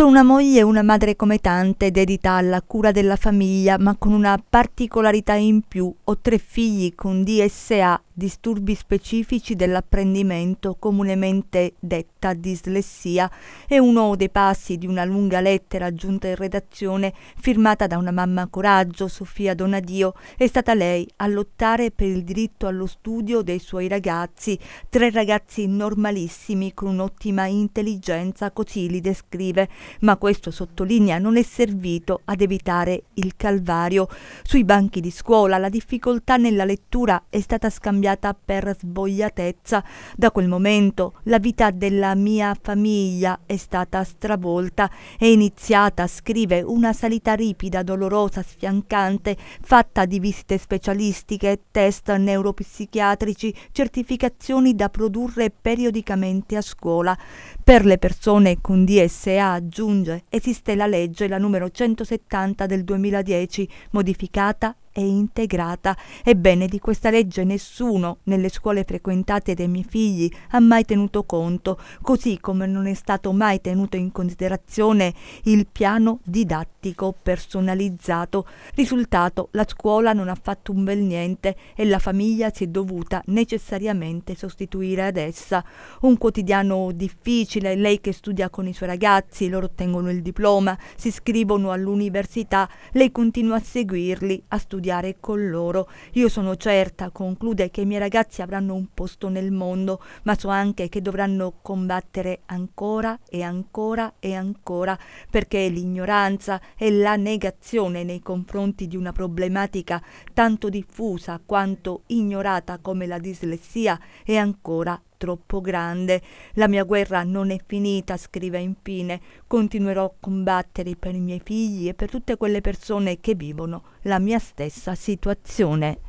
Solo una moglie e una madre come tante dedita alla cura della famiglia, ma con una particolarità in più, ho tre figli con DSA, disturbi specifici dell'apprendimento comunemente detta dislessia, e uno dei passi di una lunga lettera giunta in redazione, firmata da una mamma coraggio, Sofia Donadio, è stata lei a lottare per il diritto allo studio dei suoi ragazzi, tre ragazzi normalissimi con un'ottima intelligenza, così li descrive ma questo sottolinea non è servito ad evitare il calvario. Sui banchi di scuola la difficoltà nella lettura è stata scambiata per sbogliatezza. Da quel momento la vita della mia famiglia è stata stravolta. È iniziata, scrive, una salita ripida, dolorosa, sfiancante, fatta di visite specialistiche, test neuropsichiatrici, certificazioni da produrre periodicamente a scuola. Per le persone con DSA aggiunge, esiste la legge, la numero 170 del 2010, modificata e integrata. Ebbene, di questa legge nessuno nelle scuole frequentate dai miei figli ha mai tenuto conto, così come non è stato mai tenuto in considerazione il piano didattico personalizzato. Risultato, la scuola non ha fatto un bel niente e la famiglia si è dovuta necessariamente sostituire ad essa. Un quotidiano difficile, lei che studia con i suoi ragazzi, loro ottengono il diploma, si iscrivono all'università, lei continua a seguirli, a studiare studiare con loro. Io sono certa, conclude, che i miei ragazzi avranno un posto nel mondo, ma so anche che dovranno combattere ancora e ancora e ancora, perché l'ignoranza e la negazione nei confronti di una problematica tanto diffusa quanto ignorata come la dislessia è ancora troppo grande. La mia guerra non è finita, scrive infine. Continuerò a combattere per i miei figli e per tutte quelle persone che vivono la mia stessa situazione.